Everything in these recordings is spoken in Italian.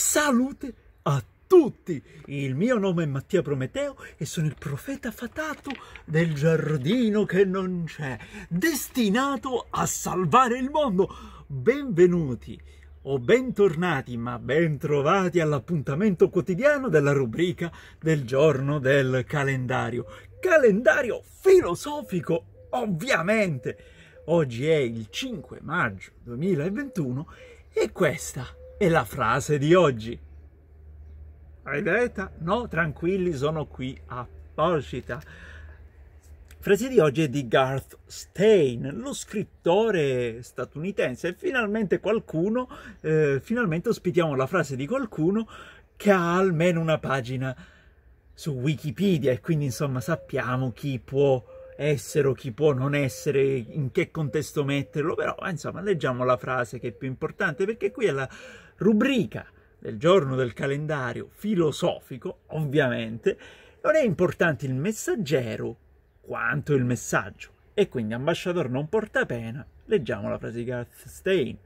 Salute a tutti! Il mio nome è Mattia Prometeo e sono il profeta fatato del giardino che non c'è, destinato a salvare il mondo. Benvenuti o bentornati, ma bentrovati all'appuntamento quotidiano della rubrica del giorno del calendario. Calendario filosofico, ovviamente! Oggi è il 5 maggio 2021 e questa è la frase di oggi. Hai Aiveta, no, tranquilli, sono qui apposita. Frase di oggi è di Garth Stein, lo scrittore statunitense. E finalmente qualcuno, eh, finalmente ospitiamo la frase di qualcuno che ha almeno una pagina su Wikipedia e quindi insomma sappiamo chi può essere o chi può non essere, in che contesto metterlo, però insomma leggiamo la frase che è più importante perché qui è la rubrica del giorno del calendario filosofico, ovviamente, non è importante il messaggero quanto il messaggio. E quindi ambasciatore non porta pena. Leggiamo la frase di Garth Stein.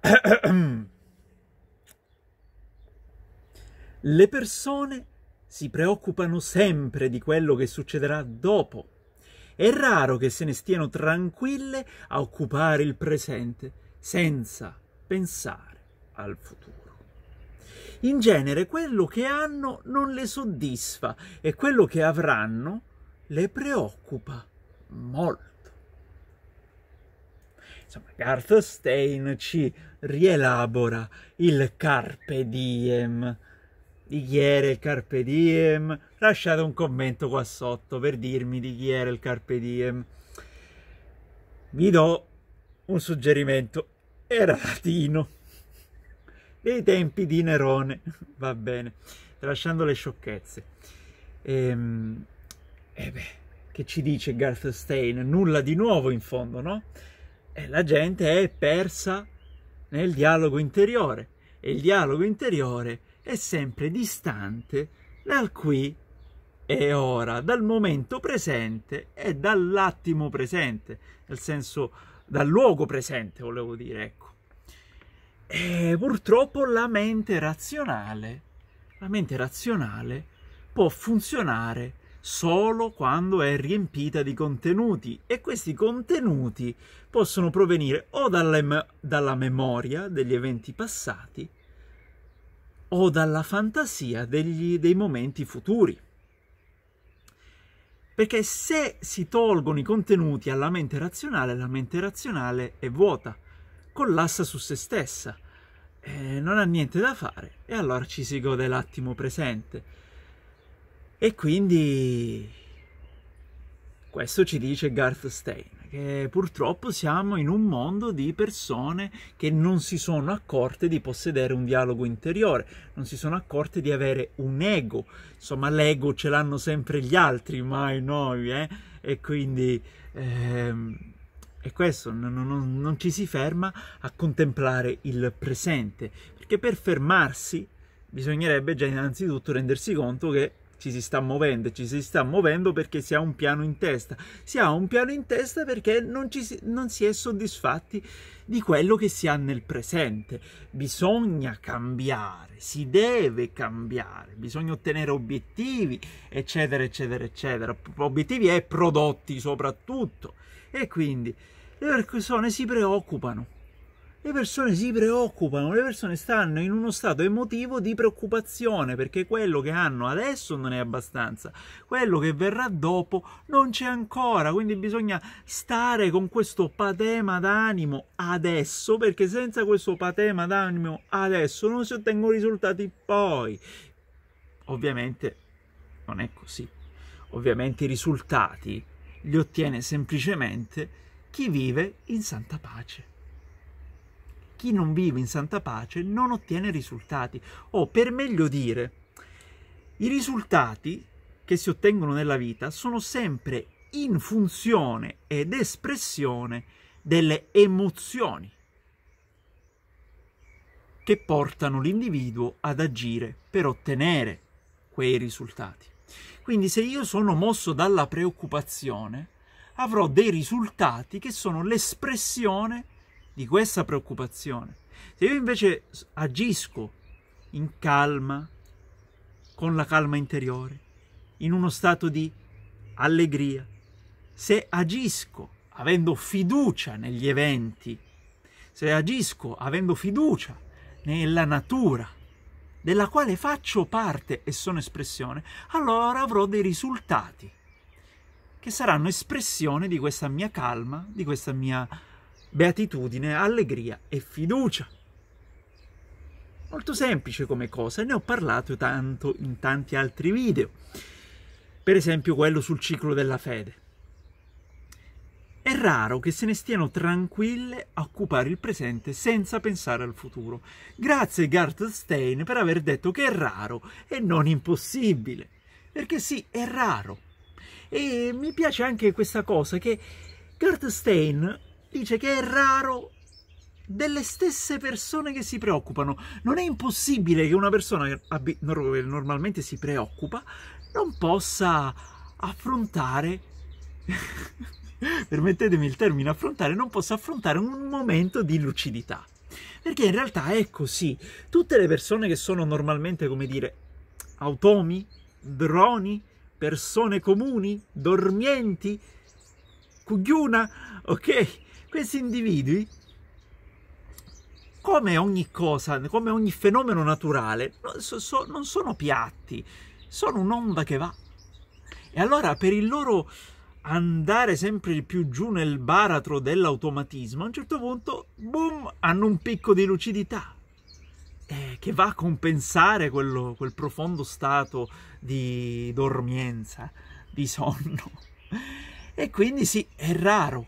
Le persone si preoccupano sempre di quello che succederà dopo. È raro che se ne stiano tranquille a occupare il presente senza pensare al futuro. In genere quello che hanno non le soddisfa e quello che avranno le preoccupa molto. Insomma, Garth Stein ci rielabora il carpe diem di chi era il carpe diem. Lasciate un commento qua sotto per dirmi di chi era il carpe diem. Vi do un suggerimento. Era latino dei tempi di Nerone, va bene, lasciando le sciocchezze. Ehm, e eh beh, che ci dice Garth Stein? Nulla di nuovo in fondo, no? E eh, la gente è persa nel dialogo interiore e il dialogo interiore è sempre distante dal qui e ora, dal momento presente e dall'attimo presente, nel senso dal luogo presente, volevo dire, ecco. E purtroppo la mente razionale, la mente razionale può funzionare solo quando è riempita di contenuti e questi contenuti possono provenire o dalla, dalla memoria degli eventi passati o dalla fantasia degli, dei momenti futuri. Perché se si tolgono i contenuti alla mente razionale, la mente razionale è vuota collassa su se stessa, eh, non ha niente da fare e allora ci si gode l'attimo presente. E quindi questo ci dice Garth Stein, che purtroppo siamo in un mondo di persone che non si sono accorte di possedere un dialogo interiore, non si sono accorte di avere un ego. Insomma, l'ego ce l'hanno sempre gli altri, mai noi, eh? E quindi... Ehm e questo non, non, non ci si ferma a contemplare il presente, perché per fermarsi bisognerebbe già innanzitutto rendersi conto che ci si sta muovendo, ci si sta muovendo perché si ha un piano in testa, si ha un piano in testa perché non, si, non si è soddisfatti di quello che si ha nel presente. Bisogna cambiare, si deve cambiare, bisogna ottenere obiettivi, eccetera, eccetera, eccetera. Obiettivi e prodotti soprattutto. E quindi le persone si preoccupano. Le persone si preoccupano, le persone stanno in uno stato emotivo di preoccupazione perché quello che hanno adesso non è abbastanza, quello che verrà dopo non c'è ancora, quindi bisogna stare con questo patema d'animo adesso perché senza questo patema d'animo adesso non si ottengono risultati poi. Ovviamente non è così, ovviamente i risultati li ottiene semplicemente chi vive in santa pace. Chi non vive in santa pace non ottiene risultati, o per meglio dire, i risultati che si ottengono nella vita sono sempre in funzione ed espressione delle emozioni che portano l'individuo ad agire per ottenere quei risultati. Quindi se io sono mosso dalla preoccupazione, avrò dei risultati che sono l'espressione di questa preoccupazione. Se io invece agisco in calma, con la calma interiore, in uno stato di allegria, se agisco avendo fiducia negli eventi, se agisco avendo fiducia nella natura della quale faccio parte e sono espressione, allora avrò dei risultati che saranno espressione di questa mia calma, di questa mia beatitudine, allegria e fiducia. Molto semplice come cosa, ne ho parlato tanto in tanti altri video, per esempio quello sul ciclo della fede. È raro che se ne stiano tranquille a occupare il presente senza pensare al futuro. Grazie Garth Stein per aver detto che è raro e non impossibile. Perché sì, è raro. E mi piace anche questa cosa che Kurt Stein dice che è raro delle stesse persone che si preoccupano. Non è impossibile che una persona che normalmente si preoccupa non possa affrontare, permettetemi il termine affrontare, non possa affrontare un momento di lucidità. Perché in realtà è così. Tutte le persone che sono normalmente, come dire, automi, droni, persone comuni, dormienti, cugliuna, ok? Questi individui, come ogni cosa, come ogni fenomeno naturale, non sono piatti, sono un'onda che va. E allora per il loro andare sempre più giù nel baratro dell'automatismo, a un certo punto, boom, hanno un picco di lucidità eh, che va a compensare quello, quel profondo stato di dormienza, di sonno. E quindi sì, è raro,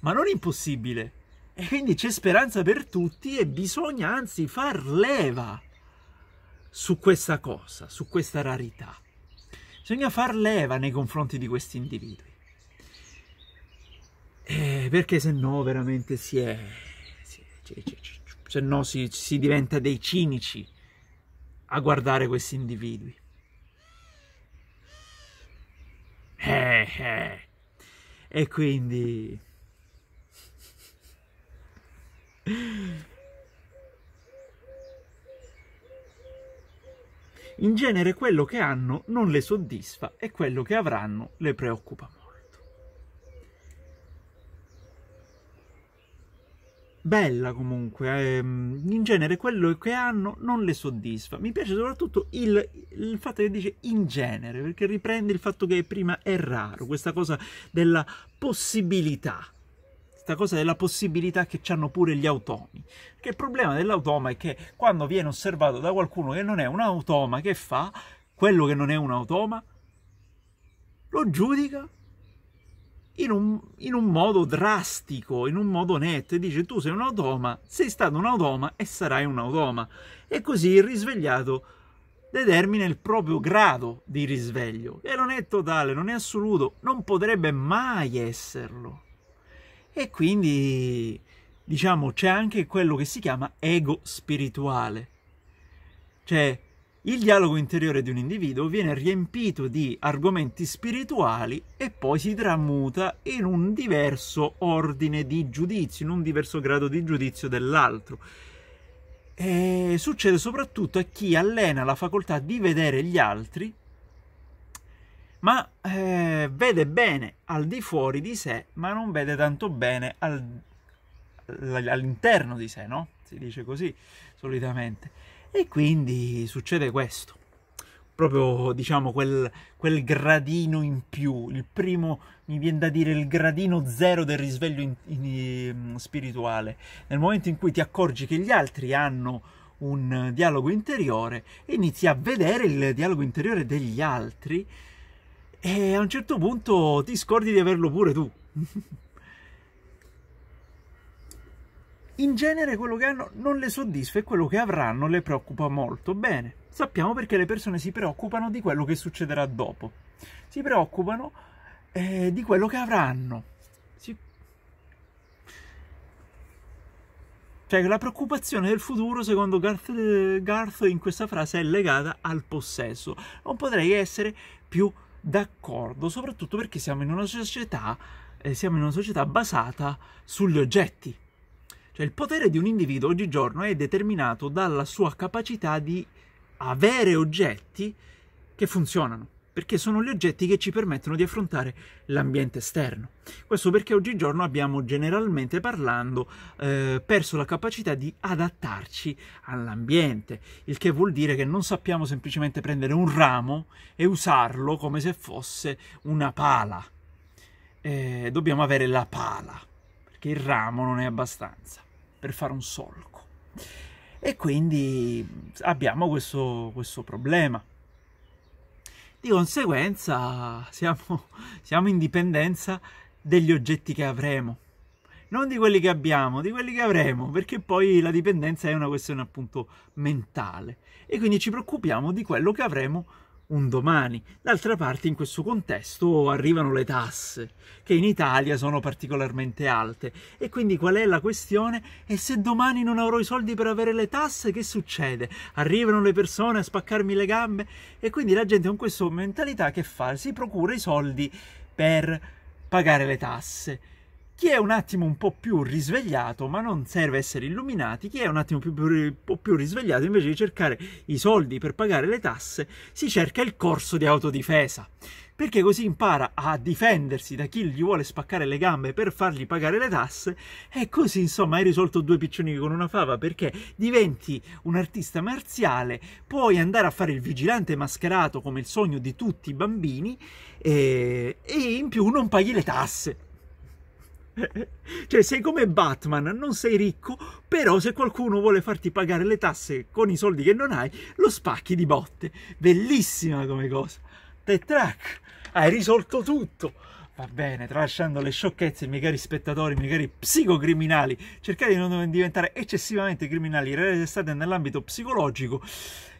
ma non impossibile. E quindi c'è speranza per tutti e bisogna anzi far leva su questa cosa, su questa rarità. Bisogna far leva nei confronti di questi individui. Eh, perché se no veramente si è... Si è, si è, si è se no si, si diventa dei cinici a guardare questi individui. Eh, eh. E quindi... In genere quello che hanno non le soddisfa e quello che avranno le preoccupa bella comunque, eh, in genere quello che hanno non le soddisfa. Mi piace soprattutto il, il, fatto che dice in genere, perché riprende il fatto che prima è raro, questa cosa della possibilità. Questa cosa della possibilità che hanno pure gli automi. Perché il problema dell'automa è che quando viene osservato da qualcuno che non è un automa, che fa quello che non è un automa? Lo giudica in un, in un modo drastico, in un modo netto, e dice tu sei un automa, sei stato un automa e sarai un automa. E così il risvegliato determina il proprio grado di risveglio, e non è totale, non è assoluto, non potrebbe mai esserlo. E quindi, diciamo, c'è anche quello che si chiama ego spirituale. Cioè, il dialogo interiore di un individuo viene riempito di argomenti spirituali e poi si tramuta in un diverso ordine di giudizio, in un diverso grado di giudizio dell'altro. E succede soprattutto a chi allena la facoltà di vedere gli altri, ma eh, vede bene al di fuori di sé, ma non vede tanto bene al, all'interno di sé, no? Si dice così solitamente. E quindi succede questo. Proprio diciamo quel, quel gradino in più, il primo, mi viene da dire, il gradino zero del risveglio in, in, mm, spirituale. Nel momento in cui ti accorgi che gli altri hanno un dialogo interiore, inizi a vedere il dialogo interiore degli altri e a un certo punto ti scordi di averlo pure tu. in genere quello che hanno non le soddisfa e quello che avranno le preoccupa molto. Bene, sappiamo perché le persone si preoccupano di quello che succederà dopo. Si preoccupano eh, di quello che avranno. Si... Cioè, la preoccupazione del futuro, secondo Garth, Garth, in questa frase è legata al possesso. Non potrei essere più d'accordo, soprattutto perché siamo in una società, eh, siamo in una società basata sugli oggetti. Cioè il potere di un individuo oggigiorno è determinato dalla sua capacità di avere oggetti che funzionano, perché sono gli oggetti che ci permettono di affrontare l'ambiente esterno. Questo perché oggigiorno abbiamo generalmente parlando eh, perso la capacità di adattarci all'ambiente, il che vuol dire che non sappiamo semplicemente prendere un ramo e usarlo come se fosse una pala. Eh, dobbiamo avere la pala, perché il ramo non è abbastanza per fare un solco. E quindi abbiamo questo, questo problema. Di conseguenza siamo, siamo in dipendenza degli oggetti che avremo, non di quelli che abbiamo, di quelli che avremo, perché poi la dipendenza è una questione appunto mentale e quindi ci preoccupiamo di quello che avremo un domani. D'altra parte in questo contesto arrivano le tasse, che in Italia sono particolarmente alte. E quindi qual è la questione? E se domani non avrò i soldi per avere le tasse, che succede? Arrivano le persone a spaccarmi le gambe? E quindi la gente con questa mentalità che fa? Si procura i soldi per pagare le tasse chi è un attimo un po' più risvegliato, ma non serve essere illuminati, chi è un attimo più, un po' più risvegliato, invece di cercare i soldi per pagare le tasse, si cerca il corso di autodifesa. Perché così impara a difendersi da chi gli vuole spaccare le gambe per fargli pagare le tasse e così insomma hai risolto due piccioni con una fava perché diventi un artista marziale, puoi andare a fare il vigilante mascherato come il sogno di tutti i bambini e, eh, e in più non paghi le tasse cioè sei come Batman, non sei ricco, però se qualcuno vuole farti pagare le tasse con i soldi che non hai, lo spacchi di botte. Bellissima come cosa. Tetrac, hai risolto tutto. Va bene, tralasciando le sciocchezze, miei cari spettatori, miei cari psicocriminali, cercate di non diventare eccessivamente criminali, restate nell'ambito psicologico.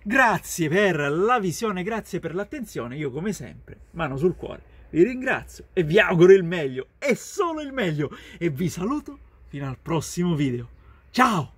Grazie per la visione, grazie per l'attenzione, io come sempre, mano sul cuore vi ringrazio e vi auguro il meglio, e solo il meglio, e vi saluto fino al prossimo video. Ciao!